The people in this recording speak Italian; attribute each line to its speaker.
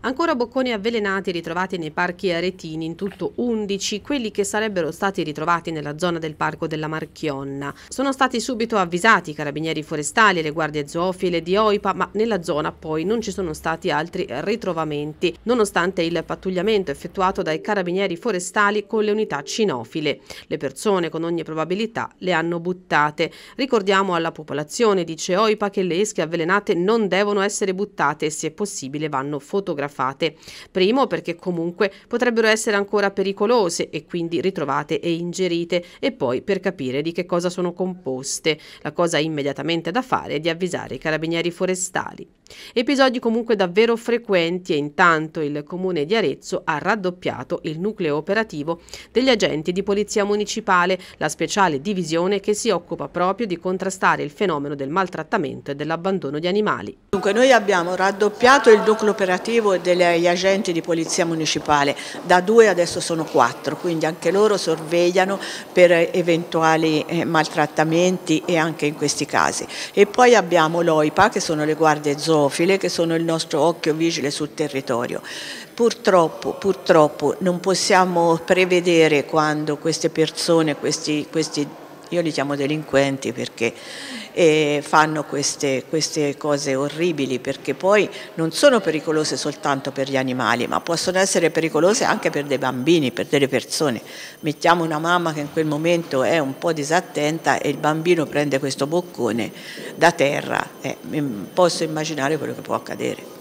Speaker 1: Ancora bocconi avvelenati ritrovati nei parchi aretini, in tutto 11, quelli che sarebbero stati ritrovati nella zona del parco della Marchionna. Sono stati subito avvisati i carabinieri forestali e le guardie zoofile di OIPA, ma nella zona poi non ci sono stati altri ritrovamenti, nonostante il pattugliamento effettuato dai carabinieri forestali con le unità cinofile. Le persone con ogni probabilità le hanno buttate. Ricordiamo alla popolazione, dice OIPA, che le esche avvelenate non devono essere buttate e se possibile vanno fotografate fotografate. Primo perché comunque potrebbero essere ancora pericolose e quindi ritrovate e ingerite e poi per capire di che cosa sono composte. La cosa immediatamente da fare è di avvisare i carabinieri forestali. Episodi comunque davvero frequenti e intanto il comune di Arezzo ha raddoppiato il nucleo operativo degli agenti di polizia municipale, la speciale divisione che si occupa proprio di contrastare il fenomeno del maltrattamento e dell'abbandono di animali. Dunque noi abbiamo raddoppiato il nucleo
Speaker 2: operativo degli agenti di polizia municipale, da due adesso sono quattro, quindi anche loro sorvegliano per eventuali eh, maltrattamenti e anche in questi casi. E poi abbiamo l'OIPA che sono le guardie zone drosofile che sono il nostro occhio vigile sul territorio. Purtroppo, purtroppo non possiamo prevedere quando queste persone, questi, questi io li chiamo delinquenti perché eh, fanno queste, queste, cose orribili perché poi non sono pericolose soltanto per gli animali ma possono essere pericolose anche per dei bambini, per delle persone. Mettiamo una mamma che in quel momento è un po' disattenta e il bambino prende questo boccone da terra, eh, mm, posso immaginare quello che può accadere.